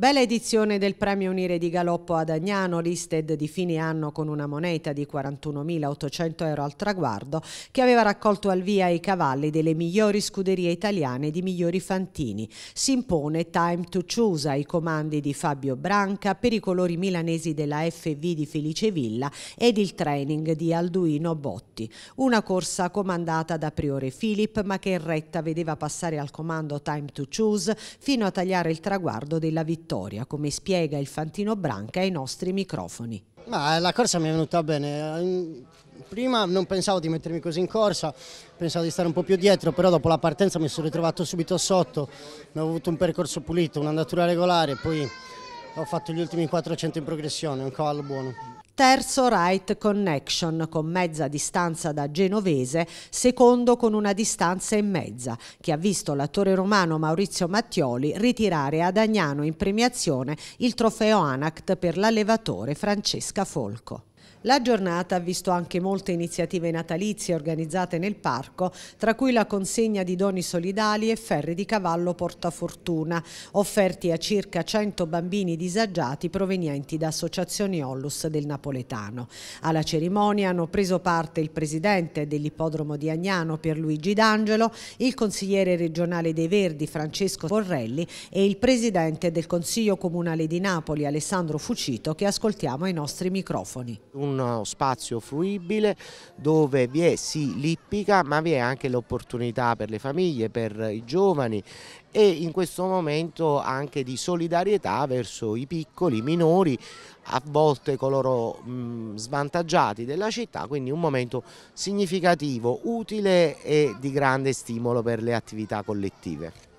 Bella edizione del premio Unire di Galoppo ad Agnano, listed di fine anno con una moneta di 41.800 euro al traguardo, che aveva raccolto al via i cavalli delle migliori scuderie italiane di migliori fantini. Si impone Time to Choose ai comandi di Fabio Branca per i colori milanesi della FV di Felice Villa ed il training di Alduino Botti. Una corsa comandata da Priore Filip, ma che in retta vedeva passare al comando Time to Choose fino a tagliare il traguardo della vittoria vittoria, come spiega il Fantino Branca ai nostri microfoni. Ma eh, la corsa mi è venuta bene, prima non pensavo di mettermi così in corsa, pensavo di stare un po' più dietro, però dopo la partenza mi sono ritrovato subito sotto, ho avuto un percorso pulito, un'andatura regolare, poi ho fatto gli ultimi 400 in progressione, un cavallo buono terzo Right Connection con mezza distanza da Genovese, secondo con una distanza e mezza, che ha visto l'attore romano Maurizio Mattioli ritirare ad Agnano in premiazione il trofeo Anact per l'allevatore Francesca Folco. La giornata ha visto anche molte iniziative natalizie organizzate nel parco, tra cui la consegna di doni solidali e ferri di cavallo portafortuna, offerti a circa 100 bambini disagiati provenienti da associazioni Ollus del Napoletano. Alla cerimonia hanno preso parte il presidente dell'ippodromo di Agnano Pierluigi D'Angelo, il consigliere regionale dei Verdi Francesco Borrelli e il presidente del Consiglio Comunale di Napoli Alessandro Fucito che ascoltiamo ai nostri microfoni uno eh, spazio fruibile dove vi è sì l'ippica ma vi è anche l'opportunità per le famiglie, per i giovani e in questo momento anche di solidarietà verso i piccoli, i minori, a volte coloro mh, mm, svantaggiati della città, quindi un momento significativo, utile e di grande stimolo per le attività collettive.